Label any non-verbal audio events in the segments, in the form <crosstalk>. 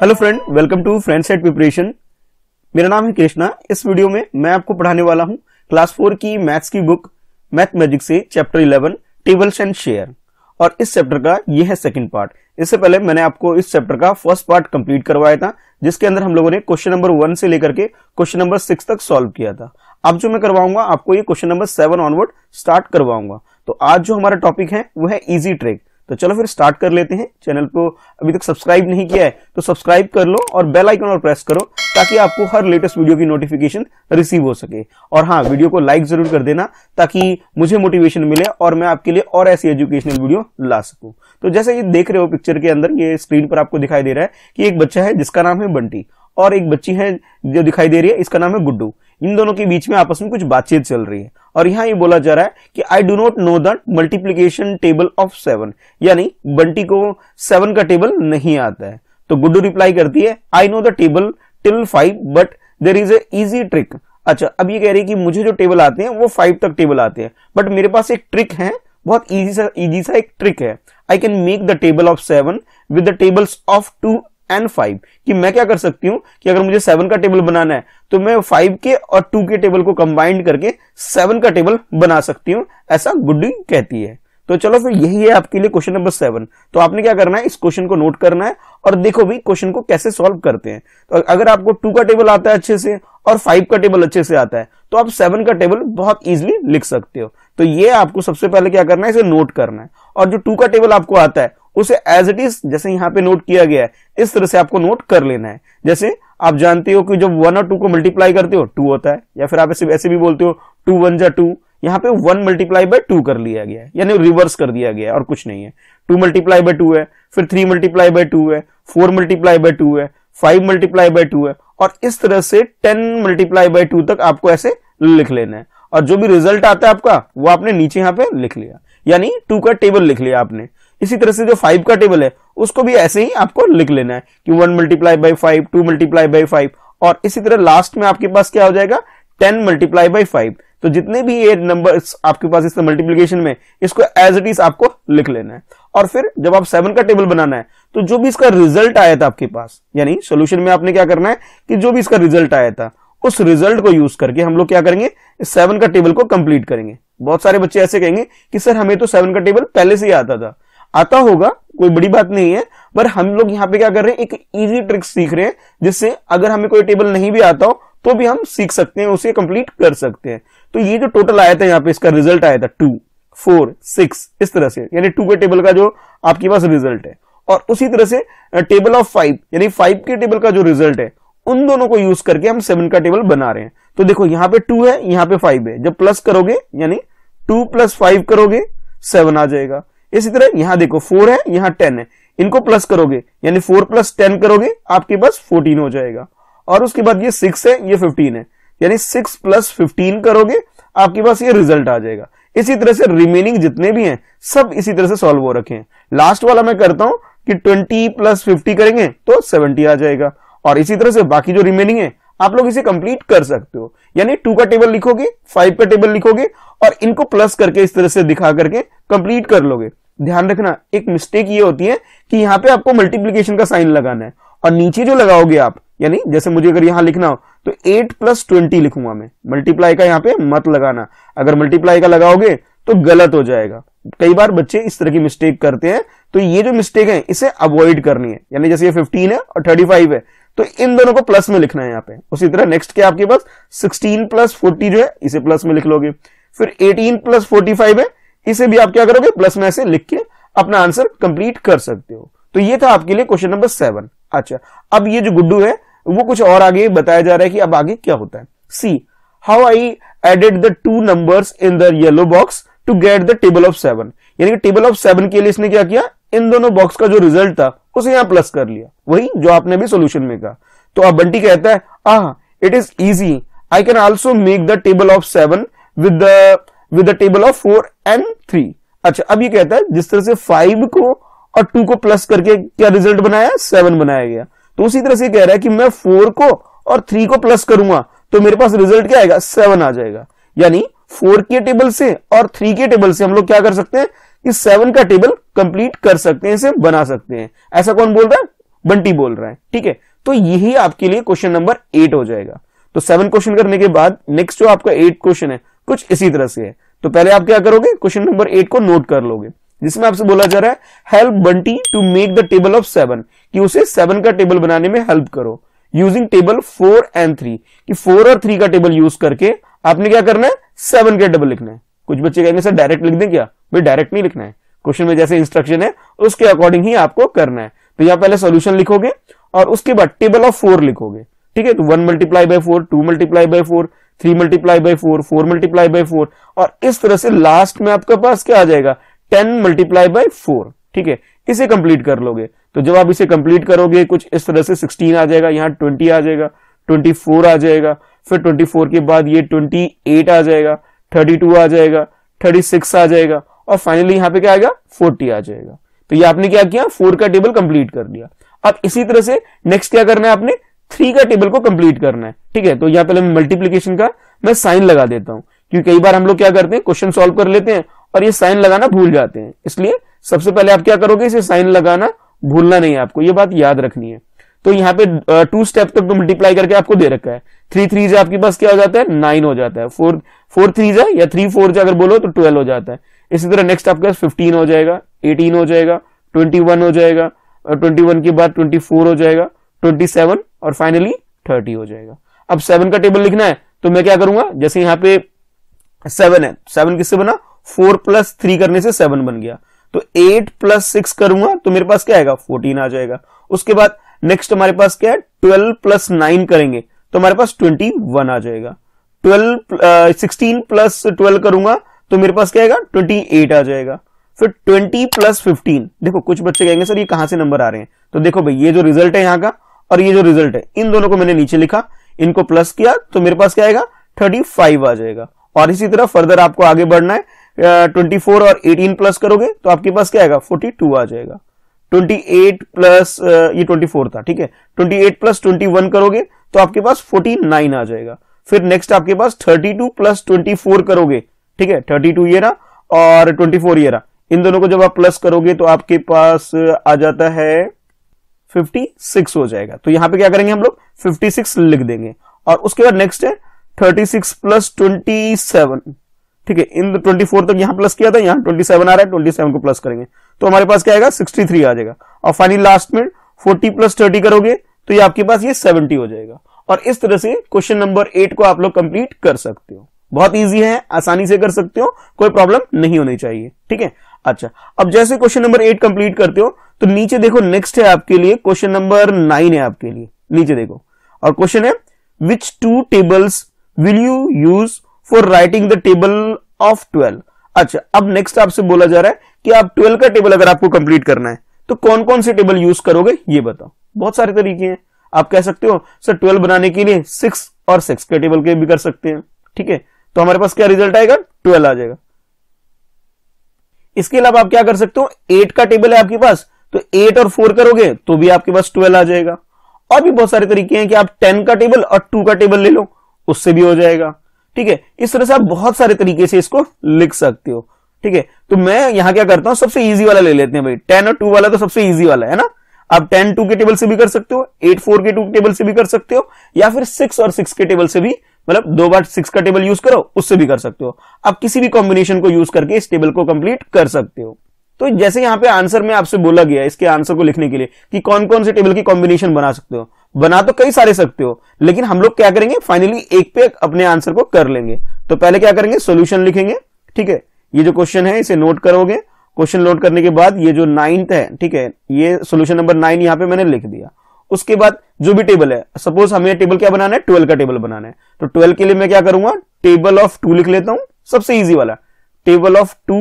Hello friend welcome to friend set preparation मेरा नाम है कृष्णा इस वीडियो में मैं आपको पढ़ाने वाला हूं क्लास फोर की मैथ्स की बुक मैथ मैजिक से chapter eleven tables and share और इस चैप्टर का यह है सेकंड पार्ट इससे पहले मैंने आपको इस चैप्टर का फर्स्ट पार्ट कंप्लीट करवाया था जिसके अंदर हम लोगों ने क्वेश्चन नंबर वन से लेकर के क्वेश्चन नंबर सिक्स तक सॉल्व किया था अब जो मैं करवाऊंगा आपको ये question number seven onward start करवाऊंगा तो आज जो हमारा टॉपिक है वो है इजी ट्रिक तो चलो फिर स्टार्ट कर लेते हैं चैनल को अभी तक सब्सक्राइब नहीं किया है तो सब्सक्राइब कर लो और बेल आइकन और प्रेस करो ताकि आपको हर लेटेस्ट वीडियो की नोटिफिकेशन रिसीव हो सके और हाँ वीडियो को लाइक जरूर कर देना ताकि मुझे मोटिवेशन मिले और मैं आपके लिए और ऐसी एजुकेशनल वीडियो ला सकूं तो जैसे ये देख रहे हो पिक्चर के अंदर ये स्क्रीन पर आपको दिखाई दे रहा है कि एक बच्चा है जिसका नाम है बंटी और एक बच्ची है जो दिखाई दे रही है इसका नाम है गुड्डू इन दोनों के बीच में आपस में कुछ बातचीत चल रही है और यहां ये बोला जा रहा है कि I do not know the multiplication table of seven यानी बंटी को सेवन का टेबल नहीं आता है तो गुड्डू रिप्लाई करती है I know the table till five but there is easy trick अच्छा अब ये कह रही है कि मुझे जो टेबल आते हैं वो फाइव तक टेबल आते हैं बट मेरे पास एक ट्रिक है बहुत इजी सा इजी सा एक ट्रिक है I can make the table of seven with the tables of two and five कि मैं क्या कर सकती हूं कि अगर मुझे सेवन का टेबल बनाना है तो मैं फाइव के और टू के टेबल को कंबाइंड करके सेवन का टेबल बना सकती हूं ऐसा गुड्डी कहती है तो चलो फिर यही है आपके लिए क्वेश्चन नंबर सेवन तो आपने क्या करना है इस क्वेश्चन को नोट करना है और देखो भी क्वेश्चन को कैसे सॉल्व करते हैं तो अगर आपको टू का टेबल आता है अच्छे से और फाइव का टेबल अच्छे से आता है तो आप सेवन का टेबल बहुत इजिली लिख सकते हो तो ये आपको सबसे पहले क्या करना है इसे नोट करना है और जो टू का टेबल आपको आता है उसे एज इट इज जैसे यहाँ पे नोट किया गया है इस तरह से आपको नोट कर लेना है जैसे आप जानते हो कि जब वन और टू को मल्टीप्लाई करते हो टू होता है या फिर आप ऐसे ऐसे भी बोलते हो टू वन जा टू यहाँ पे वन मल्टीप्लाई बाय टू कर लिया गया है यानी रिवर्स कर दिया गया है और कुछ नहीं है टू मल्टीप्लाई बाय टू है फिर थ्री मल्टीप्लाई बाय टू है फोर मल्टीप्लाई बाय टू है फाइव मल्टीप्लाई बाय टू है और इस तरह से टेन मल्टीप्लाई बाय टू तक आपको ऐसे लिख लेना है और जो भी रिजल्ट आता है आपका वो आपने नीचे यहाँ पे लिख लिया यानी टू का टेबल लिख लिया आपने इसी तरह से जो फाइव का टेबल है उसको भी ऐसे ही आपको लिख लेना है कि one multiply by five two multiply by five और इसी तरह लास्ट में आपके पास क्या हो जाएगा टेन मल्टीप्लाई बाई फाइव तो जितने भी ये नंबर आपके पास इस मल्टीप्लीकेशन में इसको एज इट इज आपको लिख लेना है और फिर जब आप सेवन का टेबल बनाना है तो जो भी इसका रिजल्ट आया था आपके पास यानी सोल्यूशन में आपने क्या करना है कि जो भी इसका रिजल्ट आया था उस रिजल्ट को यूज करके हम लोग क्या करेंगे सेवन का टेबल को कंप्लीट करेंगे बहुत सारे बच्चे ऐसे कहेंगे कि सर हमें तो सेवन का टेबल पहले से ही आता था आता होगा कोई बड़ी बात नहीं है पर हम लोग यहाँ पे क्या कर रहे हैं एक इजी ट्रिक सीख रहे हैं जिससे अगर हमें कोई टेबल नहीं भी आता हो तो भी हम सीख सकते हैं उसे कंप्लीट कर सकते हैं तो ये जो टोटल आया था यहाँ पे इसका रिजल्ट आया था टू फोर सिक्स इस तरह से यानी टू के टेबल का जो आपके पास रिजल्ट है और उसी तरह से टेबल ऑफ फाइव यानी फाइव के टेबल का जो रिजल्ट है उन दोनों को यूज करके हम सेवन का टेबल बना रहे हैं तो देखो यहाँ पे टू है यहाँ पे फाइव है जब प्लस करोगे यानी टू प्लस फाइव करोगे सेवन आ जाएगा इसी तरह यहां देखो फोर है यहां टेन है इनको प्लस करोगे यानी फोर प्लस टेन करोगे आपके पास फोर्टीन हो जाएगा और उसके बाद ये सिक्स है ये फिफ्टीन है यानी सिक्स प्लस फिफ्टीन करोगे आपके पास ये रिजल्ट आ जाएगा इसी तरह से रिमेनिंग जितने भी हैं सब इसी तरह से सॉल्व हो रखे हैं लास्ट वाला मैं करता हूं कि ट्वेंटी प्लस फिफ्टी करेंगे तो सेवेंटी आ जाएगा और इसी तरह से बाकी जो रिमेनिंग है आप लोग इसे कंप्लीट कर सकते हो यानी टू का टेबल लिखोगे फाइव का टेबल लिखोगे और इनको प्लस करके इस तरह से दिखा करके कंप्लीट कर लोगे ध्यान रखना एक मिस्टेक ये होती है कि यहाँ पे आपको मल्टीप्लीकेशन का साइन लगाना है और नीचे जो लगाओगे आप यानी जैसे मुझे अगर यहाँ लिखना हो तो एट प्लस ट्वेंटी लिखूंगा मैं मल्टीप्लाई का यहाँ पे मत लगाना अगर मल्टीप्लाई का लगाओगे तो गलत हो जाएगा कई बार बच्चे इस तरह की मिस्टेक करते हैं तो ये जो मिस्टेक है इसे अवॉइड करनी है यानी जैसे ये 15 है और 35 है तो इन दोनों को प्लस में लिखना है यहाँ पे उसी तरह नेक्स्ट क्या आपके पास 16 प्लस 40 जो है इसे प्लस में लिख लोगे फिर 18 प्लस 45 है इसे भी आप क्या करोगे प्लस में ऐसे लिख के अपना आंसर कंप्लीट कर सकते हो तो ये था आपके लिए क्वेश्चन नंबर सेवन अच्छा अब ये जो गुड्डू है वो कुछ और आगे बताया जा रहा है कि अब आगे क्या होता है see how I added the two number in the yellow box to get the table of seven यानी कि टेबल ऑफ सेवन के लिए इसने क्या किया इन दोनों बॉक्स का जो रिजल्ट था उसे यहां प्लस कर लिया वही जो आपने भी सोल्यूशन में कहा तो अब बंटी कहता है ah it is easy I can also make the table of seven with with the table of four and three अच्छा अब ये कहता है जिस तरह से फाइव को और टू को प्लस करके क्या रिजल्ट बनाया सेवन बनाया गया तो उसी तरह से कह रहा है कि मैं फोर को और थ्री को प्लस करूंगा तो मेरे पास रिजल्ट क्या आएगा सेवन आ जाएगा यानी फोर के टेबल से और थ्री के टेबल से हम लोग क्या कर सकते हैं इस सेवन का टेबल कंप्लीट कर सकते हैं इसे बना सकते हैं ऐसा कौन बोल रहा है बंटी बोल रहा है ठीक है तो यही आपके लिए क्वेश्चन नंबर एट हो जाएगा तो सेवन क्वेश्चन करने के बाद नेक्स्ट जो आपका एट क्वेश्चन है कुछ इसी तरह से है तो पहले आप क्या करोगे क्वेश्चन नंबर एट को नोट कर लोगे जिसमें आपसे बोला जा रहा है help Bunty to make the table of seven कि उसे सेवन का टेबल बनाने में हेल्प करो using table four and three कि फोर और थ्री का टेबल यूज करके आपने क्या करना है सेवन का टेबल लिखना है कुछ बच्चे कहेंगे सर डायरेक्ट लिख दें क्या भी डायरेक्ट नहीं लिखना है क्वेश्चन में जैसे इंस्ट्रक्शन है उसके अकॉर्डिंग ही आपको करना है तो यहाँ पहले सोल्यूशन लिखोगे और उसके बाद टेबल ऑफ फोर लिखोगे ठीक है तो one multiply by four two multiply by four three multiply by four four multiply by four और इस तरह से लास्ट में आपके पास क्या आ जाएगा टेन मल्टीप्लाई बाय फोर ठीक है इसे कंप्लीट कर लोगे तो जब आप इसे कंप्लीट करोगे कुछ इस तरह से 16 आ जाएगा यहाँ 20 आ जाएगा 24 आ जाएगा फिर 24 के बाद ये 28 आ जाएगा 32 आ जाएगा 36 आ जाएगा और फाइनली यहां पे क्या आएगा फोर्टी आ जाएगा तो ये आपने क्या किया फोर का टेबल कंप्लीट कर लिया अब इसी तरह से नेक्स्ट क्या करना है आपने थ्री का टेबल को कंप्लीट करना है ठीक है तो यहाँ पहले मैं मल्टीप्लीकेशन का मैं साइन लगा देता हूं क्योंकि कई बार हम लोग क्या करते हैं क्वेश्चन सोल्व कर लेते हैं और ये साइन लगाना भूल जाते हैं इसलिए सबसे पहले आप क्या करोगे इसे साइन लगाना भूलना नहीं है आपको ये बात याद रखनी है तो यहाँ पे टू स्टेप तक तो मल्टीप्लाई करके आपको दे रखा है थ्री थ्री आपके पास क्या हो जाता है नाइन हो जाता है फोर फोर थ्री या थ्री फोर अगर बोलो तो ट्वेल्व हो जाता है इसी तरह नेक्स्ट आपके पास फिफ्टीन हो जाएगा एटीन हो जाएगा ट्वेंटी वन हो जाएगा ट्वेंटी वन के बाद ट्वेंटी फोर हो जाएगा ट्वेंटी सेवन और फाइनली थर्टी हो जाएगा अब सेवन का टेबल लिखना है तो मैं क्या करूंगा जैसे यहाँ पे सेवन है सेवन किससे बना फोर प्लस थ्री करने से सेवन बन गया तो एट प्लस सिक्स करूंगा तो मेरे पास क्या आएगा फोर्टीन आ जाएगा उसके बाद नेक्स्ट हमारे पास क्या है ट्वेल्व प्लस नाइन करेंगे तो हमारे पास ट्वेंटी वन आ जाएगा ट्वेल्व सिक्सटीन प्लस ट्वेल्व करूंगा तो मेरे पास क्या आएगा ट्वेंटी एट आ जाएगा फिर ट्वेंटी प्लस फिफ्टीन देखो कुछ बच्चे कहेंगे सर ये कहां से नंबर आ रहे हैं तो देखो भाई ये जो रिजल्ट है यहाँ का और ये जो रिजल्ट है इन दोनों को मैंने नीचे लिखा इनको प्लस किया तो मेरे पास क्या आएगा थर्टी फाइव आ जाएगा और इसी तरह फर्दर आपको आगे बढ़ना है ट्वेंटी फोर और एटीन प्लस करोगे तो आपके पास क्या आएगा फोर्टी टू आ जाएगा ट्वेंटी एट प्लस ये ट्वेंटी फोर था ठीक है twenty eight plus twenty one करोगे तो आपके पास फोर्टी नाइन आ जाएगा फिर नेक्स्ट आपके पास thirty two plus twenty four करोगे ठीक है थर्टी टू ईयर और ट्वेंटी फोर ईयर इन दोनों को जब आप प्लस करोगे तो आपके पास आ जाता है फिफ्टी सिक्स हो जाएगा तो यहां पे क्या करेंगे हम लोग फिफ्टी सिक्स लिख देंगे और उसके बाद नेक्स्ट है thirty six plus twenty seven ठीक है इन ट्वेंटी फोर तक यहां प्लस किया था यहाँ ट्वेंटी सेवन आ रहा है ट्वेंटी सेवन को प्लस करेंगे तो हमारे पास क्या आएगा सिक्सटी थ्री आ जाएगा और फाइनल लास्ट में फोर्टी प्लस थर्टी करोगे तो ये आपके पास ये सेवेंटी हो जाएगा और इस तरह से क्वेश्चन नंबर एट को आप लोग कंप्लीट कर सकते हो बहुत इजी है आसानी से कर सकते हो कोई प्रॉब्लम नहीं होनी चाहिए ठीक है अच्छा अब जैसे क्वेश्चन नंबर एट कंप्लीट करते हो तो नीचे देखो नेक्स्ट है आपके लिए क्वेश्चन नंबर नाइन है आपके लिए नीचे देखो और क्वेश्चन है which two tables will you use for writing the table of twelve अच्छा अब नेक्स्ट आपसे बोला जा रहा है कि आप ट्वेल्व का टेबल अगर आपको कंप्लीट करना है तो कौन कौन से टेबल यूज करोगे ये बताओ बहुत सारे तरीके हैं आप कह सकते हो सर ट्वेल्व बनाने के लिए सिक्स और सिक्स के टेबल के भी कर सकते हैं ठीक है तो हमारे पास क्या रिजल्ट आएगा ट्वेल्व आ जाएगा इसके अलावा आप क्या कर सकते हो एट का टेबल है आपके पास तो एट और फोर करोगे तो भी आपके पास ट्वेल्व आ जाएगा और भी बहुत सारे तरीके हैं कि आप टेन का टेबल और टू का टेबल ले लो उससे भी हो जाएगा ठीक है इस तरह से आप बहुत सारे तरीके से इसको लिख सकते हो ठीक है तो मैं यहां क्या करता हूं सबसे इजी वाला ले लेते हैं भाई टेन और टू वाला तो सबसे इजी वाला है ना आप टेन टू के टेबल से भी कर सकते हो एट फोर के टू टेबल से भी कर सकते हो या फिर सिक्स और सिक्स के टेबल से भी मतलब दो बार सिक्स का टेबल यूज करो उससे भी कर सकते हो आप किसी भी कॉम्बिनेशन को यूज करके इस टेबल को कंप्लीट कर सकते हो तो जैसे यहाँ पे आंसर में आपसे बोला गया इसके आंसर को लिखने के लिए कि कौन कौन से टेबल की कॉम्बिनेशन बना सकते हो बना तो कई सारे सकते हो लेकिन हम लोग क्या करेंगे फाइनली एक पे अपने आंसर को कर लेंगे तो पहले क्या करेंगे सोल्यूशन लिखेंगे ठीक है ये जो क्वेश्चन है इसे नोट करोगे क्वेश्चन नोट करने के बाद ये जो नाइन्थ है ठीक है ये सोल्यूशन नंबर नाइन यहाँ पे मैंने लिख दिया उसके बाद जो भी टेबल है सपोज हमें टेबल क्या बनाना है ट्वेल्व का टेबल बनाना है तो ट्वेल्व के लिए मैं क्या करूंगा टेबल ऑफ टू लिख लेता हूं सबसे इजी वाला टेबल ऑफ टू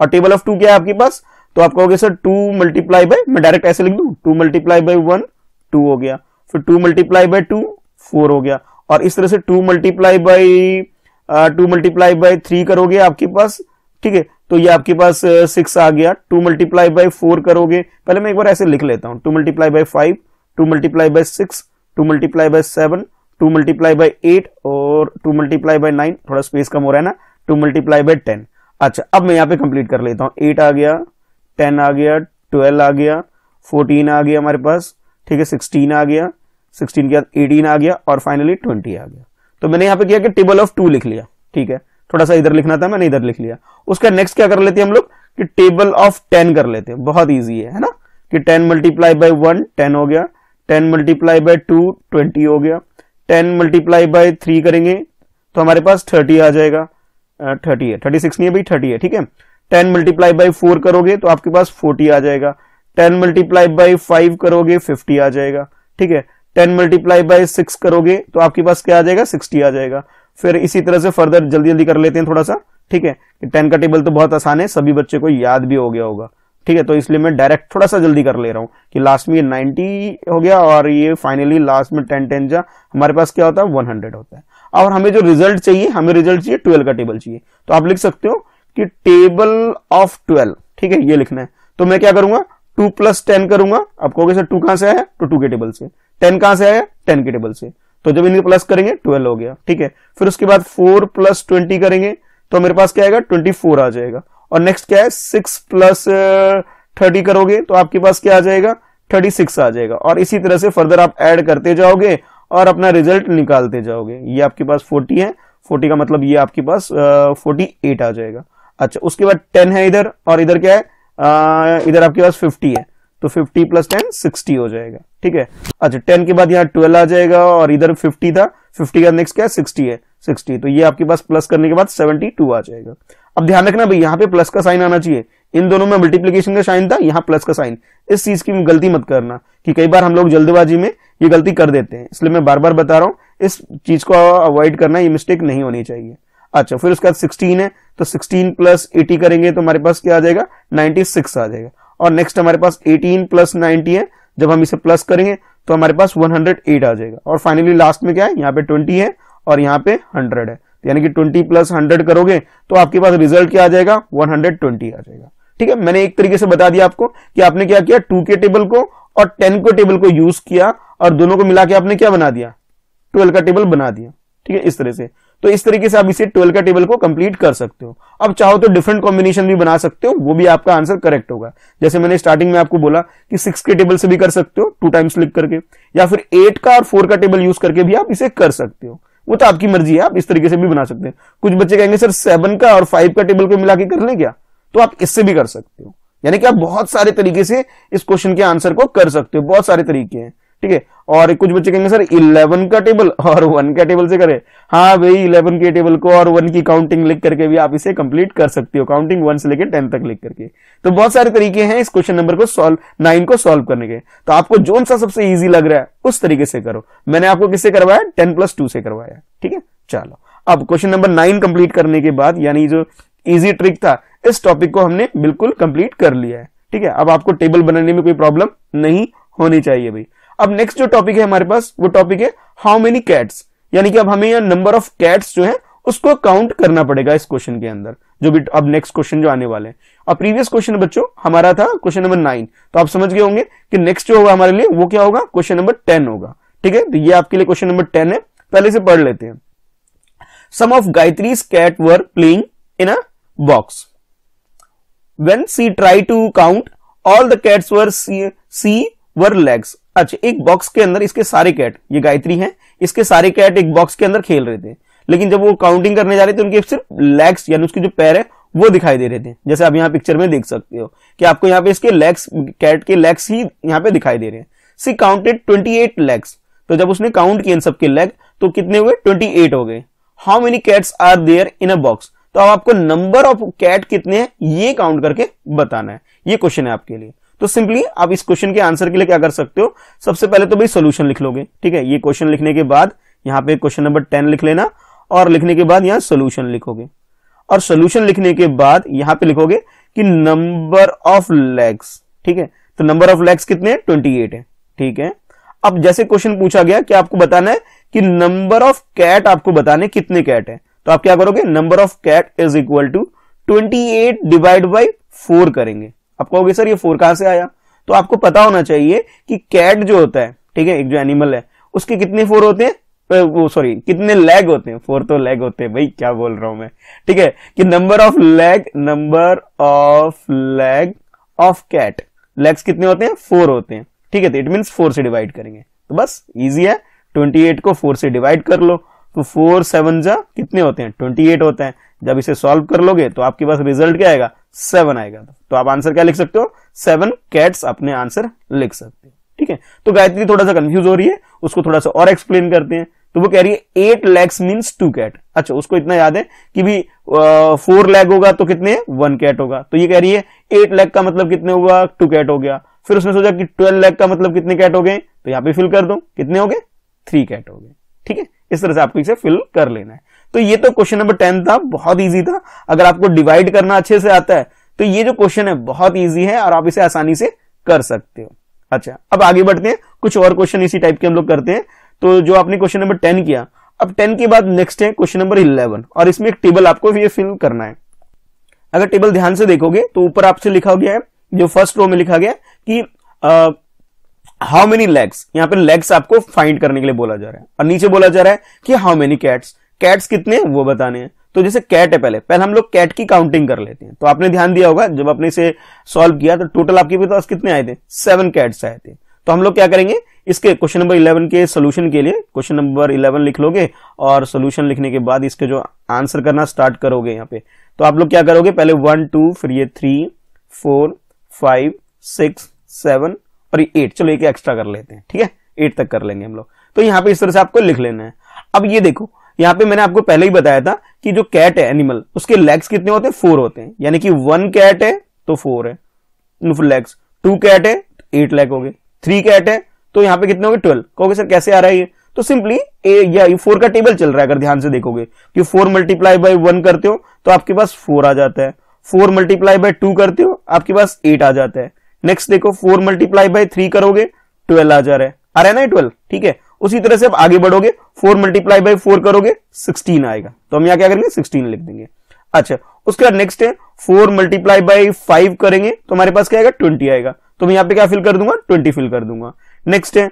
और टेबल ऑफ टू क्या है आपके पास तो आप कहोगे सर टू मल्टीप्लाई बाय मैं डायरेक्ट ऐसे लिख दू two multiply by one two हो गया फिर two multiply by two four हो गया और इस तरह से two multiply by two multiply by three करोगे आपके पास ठीक है तो ये आपके पास सिक्स आ गया टू मल्टीप्लाई बाई फोर करोगे पहले मैं एक बार ऐसे लिख लेता हूं two multiply by five two multiply by six two multiply by seven two multiply by eight और टू मल्टीप्लाई बाय नाइन थोड़ा स्पेस कम हो रहा है ना टू मल्टीप्लाई बाय टेन अच्छा अब मैं यहाँ पे कंप्लीट कर लेता हूँ एट आ गया टेन आ गया ट्वेल्व आ गया फोर्टीन आ गया हमारे पास ठीक है सिक्सटीन आ गया सिक्सटीन के बाद एटीन आ गया और फाइनली ट्वेंटी आ गया तो मैंने यहाँ पे किया कि टेबल ऑफ टू लिख लिया ठीक है थोड़ा सा इधर लिखना था मैंने इधर लिख लिया उसका नेक्स्ट क्या कर लेते हैं हम लोग कि टेबल ऑफ टेन कर लेते हैं बहुत ईजी है है ना कि ten multiply by one ten हो गया ten multiply by two twenty हो गया टेन मल्टीप्लाई बाय थ्री करेंगे तो हमारे पास थर्टी आ जाएगा थर्टी है थर्टी सिक्स नहीं है भाई थर्टी है ठीक है टेन मल्टीप्लाई बाय फोर करोगे तो आपके पास फोर्टी आ जाएगा टेन मल्टीप्लाई बाई फाइव करोगे फिफ्टी आ जाएगा ठीक है टेन मल्टीप्लाई बाय सिक्स करोगे तो आपके पास क्या आ जाएगा सिक्सटी आ जाएगा फिर इसी तरह से फर्दर जल्दी जल्दी कर लेते हैं थोड़ा सा ठीक है टेन का टेबल तो बहुत आसान है सभी बच्चे को याद भी हो गया होगा ठीक है तो इसलिए मैं डायरेक्ट थोड़ा सा जल्दी कर ले रहा हूँ कि लास्ट में ये 90 हो गया और ये फाइनली लास्ट में टेन टेन जा हमारे पास क्या होता है 100 होता है और हमें जो रिजल्ट चाहिए हमें रिजल्ट चाहिए ट्वेल्व का टेबल चाहिए तो आप लिख सकते हो कि टेबल ऑफ ट्वेल्व ठीक है ये लिखना है तो मैं क्या करूंगा टू प्लस टेन करूंगा आप कहोगे सर टू कहां से आया तो टू के टेबल से टेन कहां से आया टेन के टेबल से तो जब इन्हें प्लस करेंगे ट्वेल्व हो गया ठीक है फिर उसके बाद फोर प्लस ट्वेंटी करेंगे तो मेरे पास क्या आएगा ट्वेंटी फोर आ जाएगा और नेक्स्ट क्या है सिक्स प्लस थर्टी करोगे तो आपके पास क्या आ जाएगा थर्टी सिक्स आ जाएगा और इसी तरह से फर्दर आप ऐड करते जाओगे और अपना रिजल्ट निकालते जाओगे ये आपके पास फोर्टी है फोर्टी का मतलब ये आपके पास फोर्टी uh, एट आ जाएगा अच्छा उसके बाद टेन है इधर और इधर क्या है आ, uh, इधर आपके पास फिफ्टी है तो 50 प्लस टेन सिक्सटी हो जाएगा ठीक है अच्छा 10 के बाद यहाँ 12 आ जाएगा और इधर 50 था 50 का नेक्स्ट क्या है 60 है 60 तो ये आपके पास प्लस करने के बाद 72 आ जाएगा अब ध्यान रखना भाई यहाँ पे प्लस का साइन आना चाहिए इन दोनों में मल्टीप्लीकेशन का साइन था यहाँ प्लस का साइन इस चीज की गलती मत करना कि कई बार हम लोग जल्दबाजी में ये गलती कर देते हैं इसलिए मैं बार बार बता रहा हूँ इस चीज को अवॉइड करना ये मिस्टेक नहीं होनी चाहिए अच्छा फिर उसके बाद सिक्सटीन है तो सिक्सटीन प्लस एटी करेंगे तो हमारे पास क्या आ जाएगा नाइनटी सिक्स आ जाएगा और नेक्स्ट हमारे पास 18 प्लस 90 है जब हम इसे प्लस करेंगे तो हमारे पास 108 आ जाएगा और फाइनली लास्ट में क्या है यहाँ पे 20 है और यहाँ पे 100 है तो यानी कि 20 प्लस 100 करोगे तो आपके पास रिजल्ट क्या आ जाएगा 120 आ जाएगा ठीक है मैंने एक तरीके से बता दिया आपको कि आपने क्या किया टू के टेबल को और टेन के टेबल को यूज किया और दोनों को मिला के आपने क्या बना दिया ट्वेल्व का टेबल बना दिया ठीक है इस तरह से तो इस तरीके से आप इसे ट्वेल्व का टेबल को कंप्लीट कर सकते हो अब चाहो तो डिफरेंट कॉम्बिनेशन भी बना सकते हो वो भी आपका आंसर करेक्ट होगा जैसे मैंने स्टार्टिंग में आपको बोला कि सिक्स के टेबल से भी कर सकते हो टू टाइम्स लिख करके या फिर एट का और फोर का टेबल यूज करके भी आप इसे कर सकते हो वो तो आपकी मर्जी है आप इस तरीके से भी बना सकते हैं कुछ बच्चे कहेंगे सर सेवन का और फाइव का टेबल को मिला के कर ले क्या तो आप इससे भी कर सकते हो यानी कि आप बहुत सारे तरीके से इस क्वेश्चन के आंसर को कर सकते हो बहुत सारे तरीके हैं ठीक है और कुछ बच्चे कहेंगे सर इलेवन का टेबल <laughs> और वन का टेबल से करें हाँ भाई इलेवन के टेबल को और वन की काउंटिंग लिख करके भी आप इसे कंप्लीट कर सकते हो काउंटिंग वन से लेकर टेन तक लिख करके तो बहुत सारे तरीके हैं इस क्वेश्चन नंबर को सॉल्व नाइन को सॉल्व करने के तो आपको जोन सा सबसे ईजी लग रहा है उस तरीके से करो मैंने आपको किससे करवाया टेन प्लस टू से करवाया ठीक है चलो अब क्वेश्चन नंबर नाइन कंप्लीट करने के बाद यानी जो इजी ट्रिक था इस टॉपिक को हमने बिल्कुल कंप्लीट कर लिया है ठीक है अब आपको टेबल बनाने में कोई प्रॉब्लम नहीं होनी चाहिए भाई अब नेक्स्ट जो टॉपिक है हमारे पास वो टॉपिक है हाउ मेनी कैट्स यानी कि अब हमें यह नंबर ऑफ कैट्स जो है उसको काउंट करना पड़ेगा इस क्वेश्चन के अंदर जो भी अब नेक्स्ट क्वेश्चन जो आने वाले हैं अब प्रीवियस क्वेश्चन बच्चों हमारा था क्वेश्चन नंबर नाइन तो आप समझ गए होंगे कि नेक्स्ट जो होगा हमारे लिए वो क्या होगा क्वेश्चन नंबर टेन होगा ठीक है तो ये आपके लिए क्वेश्चन नंबर टेन है पहले से पढ़ लेते हैं some of Gayatri's cat were playing in a box when she try to count all the cats were she she were legs अच्छा एक बॉक्स के अंदर इसके सारे कैट ये गायत्री हैं इसके सारे कैट एक बॉक्स के अंदर खेल रहे थे लेकिन जब वो काउंटिंग करने जा रहे थे उनके सिर्फ लेग्स यानी उसके जो पैर है वो दिखाई दे रहे थे जैसे आप यहाँ पिक्चर में देख सकते हो कि आपको यहाँ पे इसके लेग्स कैट के लेग्स ही यहाँ पे दिखाई दे रहे हैं she counted twenty eight legs तो जब उसने काउंट किए इन सबके लेग तो कितने हुए ट्वेंटी एट हो गए how many cats are there in a box तो अब आपको नंबर ऑफ कैट कितने हैं ये काउंट करके बताना है ये क्वेश्चन है आपके लिए तो सिंपली आप इस क्वेश्चन के आंसर के लिए क्या कर सकते हो सबसे पहले तो भाई सोल्यूशन लिख लोगे ठीक है ये क्वेश्चन लिखने के बाद यहाँ पे क्वेश्चन नंबर टेन लिख लेना और लिखने के बाद यहाँ सोल्यूशन लिखोगे और सोल्यूशन लिखने के बाद यहाँ पे लिखोगे कि नंबर ऑफ लेग्स ठीक है तो नंबर ऑफ लेग्स कितने ट्वेंटी एट है ठीक है अब जैसे क्वेश्चन पूछा गया कि आपको बताना है कि नंबर ऑफ कैट आपको बताने कितने कैट है तो आप क्या करोगे number of cat is equal to twenty eight divide by four करेंगे आप कहोगे सर ये फोर कहां से आया तो आपको पता होना चाहिए कि कैट जो होता है ठीक है एक जो एनिमल है उसके कितने फोर होते हैं वो सॉरी कितने लेग होते हैं फोर तो लेग होते हैं भाई क्या बोल रहा हूं मैं ठीक है कि number of leg number of leg of cat legs कितने होते हैं फोर होते हैं ठीक है तो इट मींस फोर से डिवाइड करेंगे तो बस इजी है 28 को फोर से डिवाइड कर लो तो फोर सेवन जा कितने होते हैं 28 होते हैं जब इसे सॉल्व कर लोगे तो आपके पास रिजल्ट क्या आएगा सेवन आएगा तो, तो आप आंसर क्या लिख सकते हो सेवन कैट्स अपने आंसर लिख सकते हो ठीक है तो गायत्री थोड़ा सा कंफ्यूज हो रही है उसको थोड़ा सा और एक्सप्लेन करते हैं तो वो कह रही है eight legs means two cat अच्छा उसको इतना याद है कि भी फोर लैक होगा तो कितने वन कैट होगा तो ये कह रही है एट लैख का मतलब कितने हुआ टू कैट हो गया फिर उसने सोचा कि ट्वेल्व लैक का मतलब कितने कैट हो गए तो यहां पे फिल कर दो कितने हो गए थ्री कैट हो गए ठीक है इस तरह से आपको इसे फिल कर लेना है तो ये तो क्वेश्चन नंबर टेन था बहुत ईजी था अगर आपको डिवाइड करना अच्छे से आता है तो ये जो क्वेश्चन है बहुत ईजी है और आप इसे आसानी से कर सकते हो अच्छा अब आगे बढ़ते हैं कुछ और क्वेश्चन इसी टाइप के हम लोग करते हैं तो जो आपने क्वेश्चन नंबर टेन किया अब टेन के बाद नेक्स्ट है क्वेश्चन नंबर इलेवन और इसमें एक टेबल आपको ये फिल करना है अगर टेबल ध्यान से देखोगे तो ऊपर आपसे लिखा गया है जो फर्स्ट रो में लिखा गया कि हाउ मेनी लेग्स यहां पर लेग्स आपको फाइंड करने के लिए बोला जा रहा है और नीचे बोला जा रहा है कि हाउ मेनी कैट्स कैट्स कितने वो बताने हैं तो जैसे कैट है पहले पहले हम लोग कैट की काउंटिंग कर लेते हैं तो आपने ध्यान दिया होगा जब आपने इसे सॉल्व किया तो टोटल आपके पास कितने आए थे सेवन कैट्स आए थे तो हम लोग क्या करेंगे इसके क्वेश्चन नंबर इलेवन के सोल्यूशन के लिए क्वेश्चन नंबर इलेवन लिख लोगे और सोल्यूशन लिखने के बाद इसके जो आंसर करना स्टार्ट करोगे यहाँ पे तो आप लोग क्या करोगे पहले वन टू फिर ये three four five six seven और ये एट चलो एक एक्स्ट्रा कर लेते हैं ठीक है एट तक कर लेंगे हम लोग तो यहाँ पे इस तरह से आपको लिख लेना है अब ये देखो यहाँ पे मैंने आपको पहले ही बताया था कि जो कैट है एनिमल उसके लेग्स कितने होते हैं फोर होते हैं यानी कि वन कैट है तो फोर है लेग्स टू कैट है तो एट लेग हो गए थ्री कैट है तो यहाँ पे कितने हो गए ट्वेल्व कहोगे सर कैसे आ रहा है ये तो सिंपली ए या फोर का टेबल चल रहा है अगर ध्यान से देखोगे कि फोर मल्टीप्लाई बाय वन करते हो तो आपके पास फोर आ जाता है फोर मल्टीप्लाई बाय टू करते हो आपके पास एट आ जाता है नेक्स्ट देखो फोर मल्टीप्लाई बाय थ्री करोगे ट्वेल्व आ जा रहा है आ रहा है ना ट्वेल्व ठीक है उसी तरह से आप आगे बढ़ोगे फोर मल्टीप्लाई बाई फोर करोगे सिक्सटीन आएगा तो हम यहाँ क्या करेंगे सिक्सटीन लिख देंगे अच्छा उसके बाद नेक्स्ट है फोर मल्टीप्लाई बाई फाइव करेंगे तो हमारे पास क्या आएगा ट्वेंटी आएगा तो मैं यहाँ पे क्या फिल कर दूंगा ट्वेंटी फिल कर दूंगा नेक्स्ट है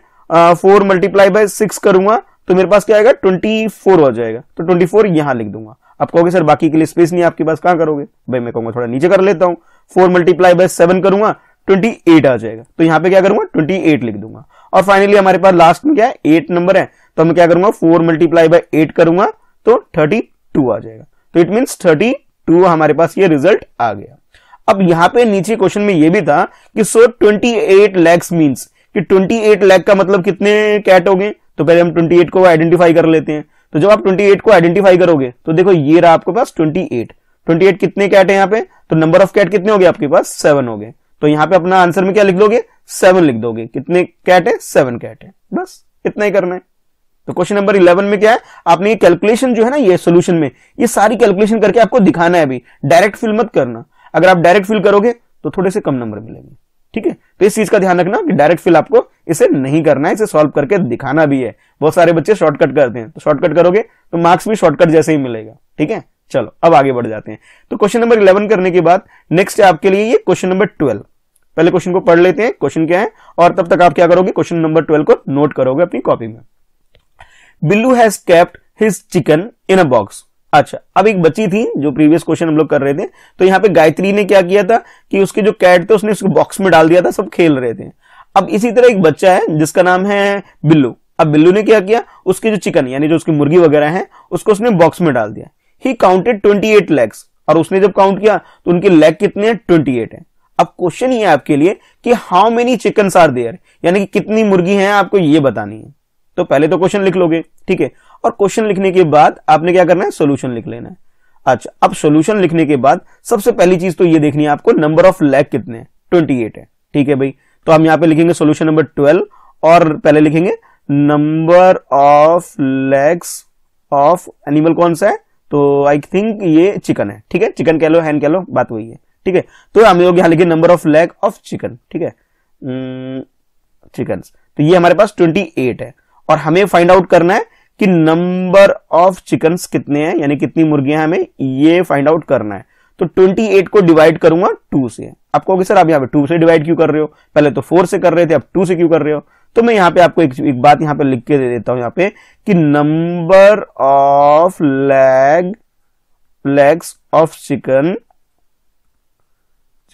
फोर मल्टीप्लाई बाई सिक्स करूंगा तो मेरे पास क्या आएगा ट्वेंटी फोर हो जाएगा तो ट्वेंटी फोर यहां लिख दूंगा आप कहोगे सर बाकी के लिए स्पेस नहीं आपके पास कहां करोगे भाई मैं कहूंगा थोड़ा नीचे कर लेता हूं फोर मल्टीप्लाई बाय सेवन करूंगा ट्वेंटी एट आ जाएगा तो यहां पे क्या करूंगा ट्वेंटी एट लिख दूंगा और फाइनली हमारे पास लास्ट में क्या है एट नंबर है तो मैं क्या करूंगा फोर मल्टीप्लाई बाई एट करूंगा तो थर्टी टू आ जाएगा तो इट मीन थर्टी टू हमारे पास ये रिजल्ट आ गया अब यहां पे नीचे क्वेश्चन में ये भी था कि so twenty eight legs means कि एट लैख का मतलब कितने कैट हो गए तो पहले हम एट को आइडेंटिफाई कर लेते हैं तो जब आप ट्वेंटी एट को आइडेंटिफाई करोगे तो देखो ये रहा आपके पास ट्वेंटी एट ट्वेंटी एट कितने कैट है यहाँ पे तो नंबर ऑफ कैट कितने हो गए आपके पास सेवन हो गए तो यहां पे अपना आंसर में क्या लिख दोगे सेवन लिख दोगे कितने कैट है सेवन कैट है बस इतना ही करना है तो क्वेश्चन नंबर इलेवन में क्या है आपने ये कैलकुलेशन जो है ना ये सोल्यूशन में ये सारी कैलकुलेशन करके आपको दिखाना है अभी डायरेक्ट फिल मत करना अगर आप डायरेक्ट फिल करोगे तो थोड़े से कम नंबर मिलेंगे ठीक है तो इस चीज का ध्यान रखना कि डायरेक्ट फिल आपको इसे नहीं करना है इसे सॉल्व करके दिखाना भी है बहुत सारे बच्चे शॉर्टकट करते हैं तो शॉर्टकट करोगे तो मार्क्स भी शॉर्टकट जैसे ही मिलेगा ठीक है चलो अब आगे बढ़ जाते हैं तो क्वेश्चन नंबर इलेवन करने के बाद नेक्स्ट आपके लिए क्वेश्चन नंबर ट्वेल्व पहले क्वेश्चन को पढ़ लेते हैं क्वेश्चन क्या है और तब तक आप क्या करोगे क्वेश्चन नंबर ट्वेल्व को नोट करोगे अपनी कॉपी में Billu has kept his chicken in a box अच्छा अब एक बच्ची थी जो प्रीवियस क्वेश्चन हम लोग कर रहे थे तो यहाँ पे गायत्री ने क्या किया था कि उसके जो कैट थे उसने उसको बॉक्स में डाल दिया था सब खेल रहे थे अब इसी तरह एक बच्चा है जिसका नाम है बिल्लू अब बिल्लू ने क्या किया उसके जो चिकन यानी जो उसकी मुर्गी वगैरह है उसको उसने बॉक्स में डाल दिया ही काउंटेड ट्वेंटी एट और उसने जब काउंट किया तो उनके लेग कितने ट्वेंटी एट है अब क्वेश्चन ये आपके लिए कि how many chicken are there यानी कि कितनी मुर्गी हैं आपको ये बतानी है तो पहले तो क्वेश्चन लिख लोगे ठीक है और क्वेश्चन लिखने के बाद आपने क्या करना है सोल्यूशन लिख लेना है अच्छा अब सोल्यूशन लिखने के बाद सबसे पहली चीज तो ये देखनी है आपको नंबर ऑफ लैग कितने ट्वेंटी एट है ठीक है भाई तो हम यहाँ पे लिखेंगे सोल्यूशन नंबर ट्वेल्व और पहले लिखेंगे number of legs of animal कौन सा है तो आई थिंक ये चिकन है ठीक है चिकन कह लो हैन कह लो बात वही है ठीक है तो हम लोग यहाँ लिखे number of leg of chicken ठीक है चिकन hmm, तो ये हमारे पास 28 है और हमें फाइंड आउट करना है कि नंबर ऑफ चिकन कितने हैं यानी कितनी मुर्गियां हैं हमें ये फाइंड आउट करना है तो 28 को डिवाइड करूंगा 2 से आप कहोगे सर आप यहाँ पे 2 से डिवाइड क्यों कर रहे हो पहले तो 4 से कर रहे थे अब 2 से क्यों कर रहे हो तो मैं यहाँ पे आपको एक, एक बात यहाँ पे लिख के दे देता हूं यहाँ पे कि number of leg legs of chicken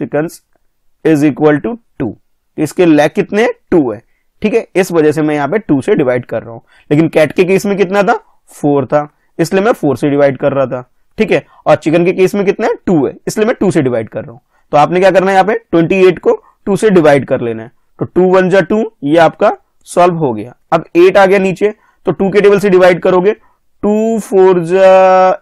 chicken is equal to two इसके लैग कितने टू है ठीक है इस वजह से मैं यहाँ पे टू से डिवाइड कर रहा हूं लेकिन कैट के केस में कितना था फोर था इसलिए मैं फोर से डिवाइड कर रहा था ठीक है और चिकन के केस में कितना है टू है इसलिए मैं टू से डिवाइड कर रहा हूं तो आपने क्या करना है यहाँ पे ट्वेंटी एट को टू से डिवाइड कर लेना है तो टू वन जा टू ये आपका सॉल्व हो गया अब एट आ गया नीचे तो टू के टेबल से डिवाइड करोगे टू फोर जा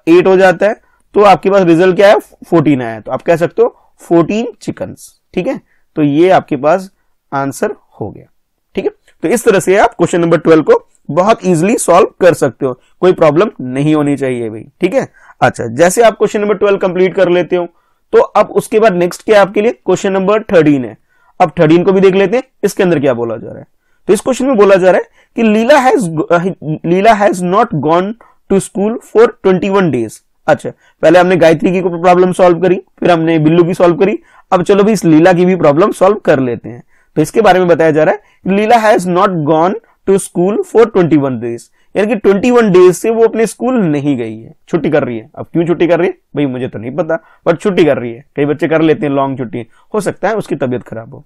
एट हो जाता है तो आपके पास रिजल्ट क्या है फोर्टीन आया तो आप कह सकते हो फोर्टीन चिकन ठीक है तो ये आपके पास आंसर हो गया ठीक है तो इस तरह से आप क्वेश्चन नंबर ट्वेल्व को बहुत इजिली सॉल्व कर सकते हो कोई प्रॉब्लम नहीं होनी चाहिए भाई ठीक है अच्छा जैसे आप क्वेश्चन नंबर ट्वेल्व कंप्लीट कर लेते हो तो अब उसके बाद नेक्स्ट क्या आपके लिए क्वेश्चन नंबर थर्टीन है अब थर्टीन को भी देख लेते हैं इसके अंदर क्या बोला जा रहा है तो इस क्वेश्चन में बोला जा रहा है कि Leela has Leela has not gone to school for twenty one days अच्छा पहले हमने गायत्री की प्रॉब्लम सॉल्व करी फिर हमने बिल्लू की सॉल्व करी अब चलो भी इस लीला की भी प्रॉब्लम सॉल्व कर लेते हैं तो इसके बारे में बताया जा रहा है Leela has not gone to school for 21 days यानी कि 21 डेज से वो अपने स्कूल नहीं गई है छुट्टी कर रही है अब क्यों छुट्टी कर रही है भाई मुझे तो नहीं पता बट छुट्टी कर रही है कई बच्चे कर लेते हैं लॉन्ग छुट्टी हो सकता है उसकी तबियत खराब हो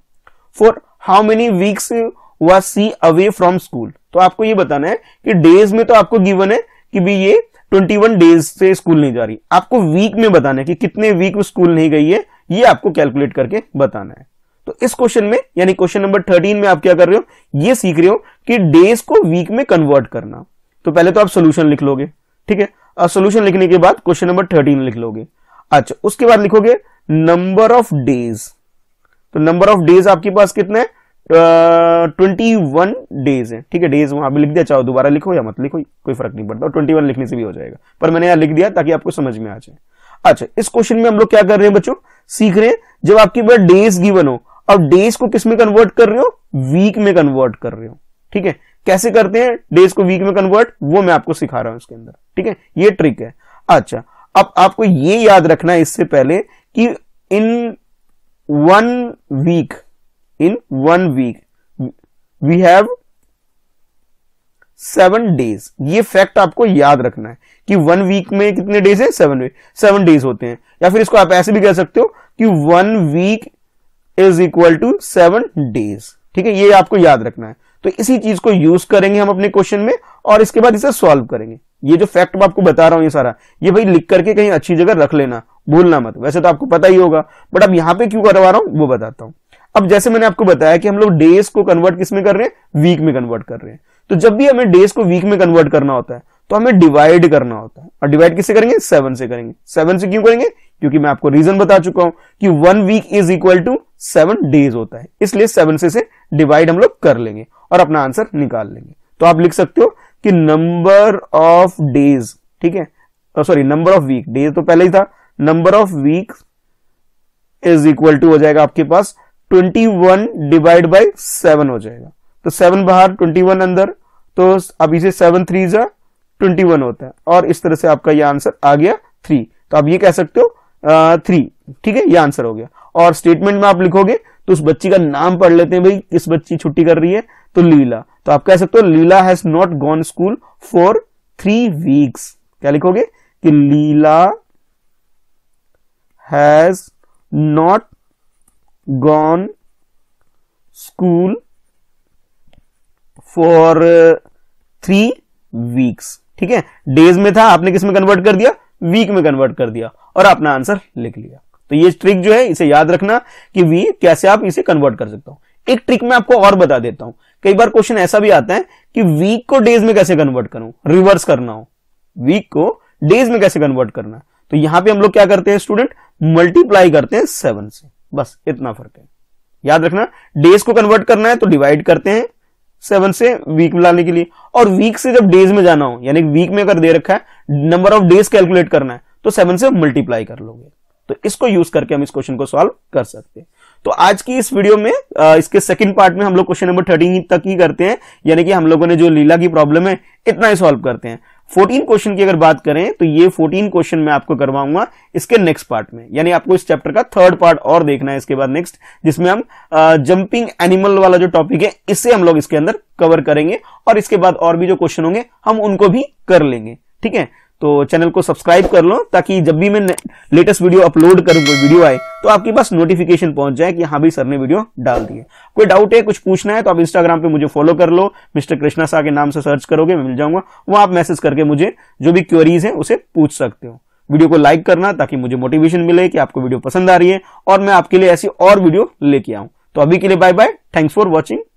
for how many weeks we away from school तो आपको ये बताना है कि डेज में तो आपको गिवन है कि भी ये 21 डेज से स्कूल नहीं जा रही आपको वीक में बताना है कि कितने वीक में स्कूल नहीं गई है ये आपको कैलकुलेट करके बताना है तो इस क्वेश्चन में यानी क्वेश्चन नंबर 13 में आप क्या कर रहे हो ये सीख रहे हो कि डेज को वीक में कन्वर्ट करना तो पहले तो आप सोल्यूशन लिख लोगे ठीक है सोल्यूशन लिखने के बाद क्वेश्चन नंबर थर्टीन लिख लोगे अच्छा उसके बाद लिखोगे नंबर ऑफ डेज तो नंबर ऑफ डेज आपके पास कितना है ट्वेंटी वन डेज है ठीक है डेज वहां पर लिख दिया चाहो दोबारा लिखो या मत लिखो कोई फर्क नहीं पड़ता ट्वेंटी वन लिखने से भी हो जाएगा पर मैंने यहां लिख दिया ताकि आपको समझ में आ जाए अच्छा इस क्वेश्चन में हम लोग क्या कर रहे हैं बच्चों सीख रहे हैं जब आपके पास डेज गिवन हो अब डेज को किस में कन्वर्ट कर रहे हो वीक में कन्वर्ट कर रहे हो ठीक है कैसे करते हैं डेज को वीक में कन्वर्ट वो मैं आपको सिखा रहा हूं इसके अंदर ठीक है ये ट्रिक है अच्छा अब आपको ये याद रखना है इससे पहले कि in one week in one week. We have seven days ये फैक्ट आपको याद रखना है कि वन वीक में कितने डेज है सेवन वीक सेवन डेज होते हैं या फिर इसको आप ऐसे भी कह सकते हो कि one week is equal to seven days ठीक है ये आपको याद रखना है तो इसी चीज को यूज करेंगे हम अपने क्वेश्चन में और इसके बाद इसे सॉल्व करेंगे ये जो फैक्ट मैं आपको बता रहा हूं ये सारा ये भाई लिख करके कहीं अच्छी जगह रख लेना भूलना मत वैसे तो आपको पता ही होगा बट अब यहां पर क्यों करवा रहा हूं वो बताता हूं अब जैसे मैंने आपको बताया कि हम लोग डेज को कन्वर्ट किस में कर रहे हैं वीक में कन्वर्ट कर रहे हैं तो जब भी हमें डेज को वीक में कन्वर्ट करना होता है तो हमें डिवाइड करना होता है और डिवाइड किससे करेंगे सेवन से करेंगे सेवन से क्यों करेंगे क्योंकि मैं आपको रीजन बता चुका हूं कि one week is equal to seven days होता है इसलिए सेवन से, से डिवाइड हम लोग कर लेंगे और अपना आंसर निकाल लेंगे तो आप लिख सकते हो कि नंबर ऑफ डेज ठीक है sorry number of week days तो पहले ही था number of week is equal to हो जाएगा आपके पास twenty one divide by seven हो जाएगा तो सेवन बाहर ट्वेंटी वन अंदर तो अब इसे सेवन थ्री जा ट्वेंटी वन होता है और इस तरह से आपका यह आंसर आ गया थ्री तो आप ये कह सकते हो थ्री ठीक है ये आंसर हो गया और स्टेटमेंट में आप लिखोगे तो उस बच्ची का नाम पढ़ लेते हैं भाई किस बच्ची छुट्टी कर रही है तो लीला तो आप कह सकते हो Leela has not gone school for three weeks क्या लिखोगे कि Leela has not gone school for three weeks ठीक है डेज में था आपने किस में कन्वर्ट कर दिया वीक में कन्वर्ट कर दिया और अपना आंसर लिख लिया तो ये ट्रिक जो है इसे याद रखना कि वी कैसे आप इसे कन्वर्ट कर सकता हूं एक ट्रिक मैं आपको और बता देता हूं कई बार क्वेश्चन ऐसा भी आता है कि वीक को डेज में कैसे कन्वर्ट करूं रिवर्स करना हो वीक को डेज में कैसे कन्वर्ट करना तो यहां पे हम लोग क्या करते हैं स्टूडेंट मल्टीप्लाई करते हैं सेवन से बस इतना फर्क है याद रखना डेज को कन्वर्ट करना है तो डिवाइड करते हैं सेवन से वीक में लाने के लिए और वीक से जब डेज में जाना हो यानी वीक में अगर दे रखा है नंबर ऑफ डेज कैलकुलेट करना है तो सेवन से मल्टीप्लाई कर लोगे तो इसको यूज करके हम इस क्वेश्चन को सॉल्व कर सकते हैं तो आज की इस वीडियो में इसके सेकंड पार्ट में हम लोग क्वेश्चन नंबर थर्टीन तक ही करते हैं यानी कि हम लोगों ने जो लीला की प्रॉब्लम है इतना ही सॉल्व करते हैं 14 क्वेश्चन की अगर बात करें तो ये 14 क्वेश्चन मैं आपको करवाऊंगा इसके नेक्स्ट पार्ट में यानी आपको इस चैप्टर का थर्ड पार्ट और देखना है इसके बाद नेक्स्ट जिसमें हम जंपिंग एनिमल वाला जो टॉपिक है इसे हम लोग इसके अंदर कवर करेंगे और इसके बाद और भी जो क्वेश्चन होंगे हम उनको भी कर लेंगे ठीक है तो चैनल को सब्सक्राइब कर लो ताकि जब भी मैं लेटेस्ट वीडियो अपलोड करूँ कोई वीडियो आए तो आपके पास नोटिफिकेशन पहुंच जाए कि हाँ भी सर ने वीडियो डाल दी है कोई डाउट है कुछ पूछना है तो आप इंस्टाग्राम पे मुझे फॉलो कर लो मिस्टर कृष्णा शाह के नाम से सर्च करोगे मैं मिल जाऊंगा वो आप मैसेज करके मुझे जो भी क्वेरीज है उसे पूछ सकते हो वीडियो को लाइक करना ताकि मुझे मोटिवेशन मिले कि आपको वीडियो पसंद आ रही है और मैं आपके लिए ऐसी और वीडियो लेके आऊं तो अभी के लिए bye bye thanks for watching